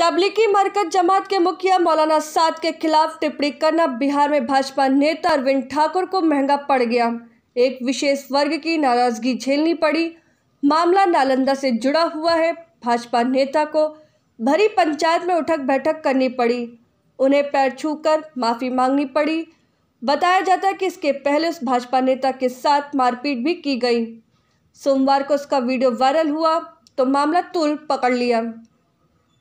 तबलीगी मरकज जमात के मुखिया मौलाना साद के खिलाफ टिप्पणी करना बिहार में भाजपा नेता अरविंद ठाकुर को महंगा पड़ गया एक विशेष वर्ग की नाराजगी झेलनी पड़ी मामला नालंदा से जुड़ा हुआ है भाजपा नेता को भरी पंचायत में उठक बैठक करनी पड़ी उन्हें पैर छू कर माफ़ी मांगनी पड़ी बताया जाता है कि इसके पहले उस भाजपा नेता के साथ मारपीट भी की गई सोमवार को उसका वीडियो वायरल हुआ तो मामला तुल पकड़ लिया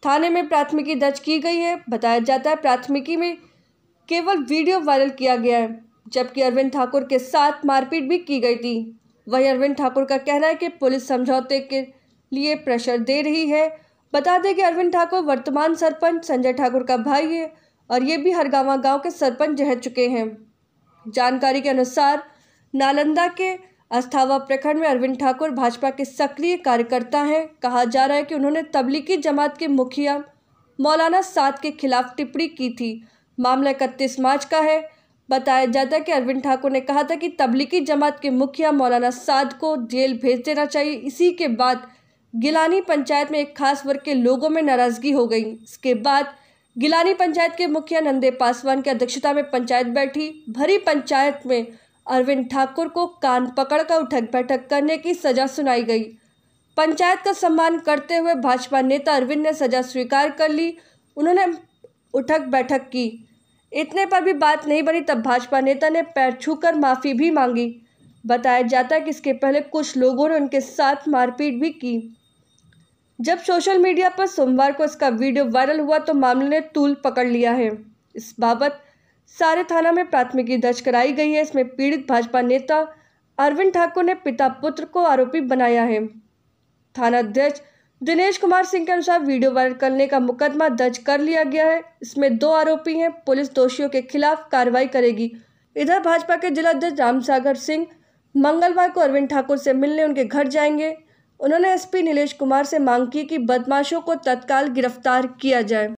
थाने में प्राथमिकी दर्ज की गई है बताया जाता है प्राथमिकी में केवल वीडियो वायरल किया गया है जबकि अरविंद ठाकुर के साथ मारपीट भी की गई थी वहीं अरविंद ठाकुर का कहना है कि पुलिस समझौते के लिए प्रेशर दे रही है बता दें कि अरविंद ठाकुर वर्तमान सरपंच संजय ठाकुर का भाई है और ये भी हरगावा गांव के सरपंच रह चुके हैं जानकारी के अनुसार नालंदा के अस्थावा प्रखंड में अरविंद ठाकुर भाजपा के सक्रिय कार्यकर्ता हैं कहा जा रहा है कि उन्होंने तबलीगी जमात के मुखिया मौलाना साद के खिलाफ टिप्पणी की थी मामला इकतीस मार्च का है बताया जाता है कि अरविंद ठाकुर ने कहा था कि तबलीगी जमात के मुखिया मौलाना साद को जेल भेज देना चाहिए इसी के बाद गिलानी पंचायत में एक खास वर्ग के लोगों में नाराजगी हो गई इसके बाद गिलानी पंचायत के मुखिया नंदे पासवान की अध्यक्षता में पंचायत बैठी भरी पंचायत में अरविंद ठाकुर को कान पकड़कर उठक बैठक करने की सजा सुनाई गई पंचायत का सम्मान करते हुए भाजपा नेता अरविंद ने सजा स्वीकार कर ली उन्होंने उठक बैठक की इतने पर भी बात नहीं बनी तब भाजपा नेता ने पैर छूकर माफ़ी भी मांगी बताया जाता है कि इसके पहले कुछ लोगों ने उनके साथ मारपीट भी की जब सोशल मीडिया पर सोमवार को इसका वीडियो वायरल हुआ तो मामले ने तूल पकड़ लिया है इस बाबत सारे थाना में प्राथमिकी दर्ज कराई गई है इसमें पीड़ित भाजपा नेता अरविंद ठाकुर ने पिता पुत्र को आरोपी बनाया है थाना अध्यक्ष दिनेश कुमार सिंह के अनुसार वीडियो वायरल करने का मुकदमा दर्ज कर लिया गया है इसमें दो आरोपी हैं पुलिस दोषियों के खिलाफ कार्रवाई करेगी इधर भाजपा के जिलाध्यक्ष रामसागर सिंह मंगलवार को अरविंद ठाकुर से मिलने उनके घर जाएंगे उन्होंने एसपी नीलेश कुमार से मांग की कि बदमाशों को तत्काल गिरफ्तार किया जाए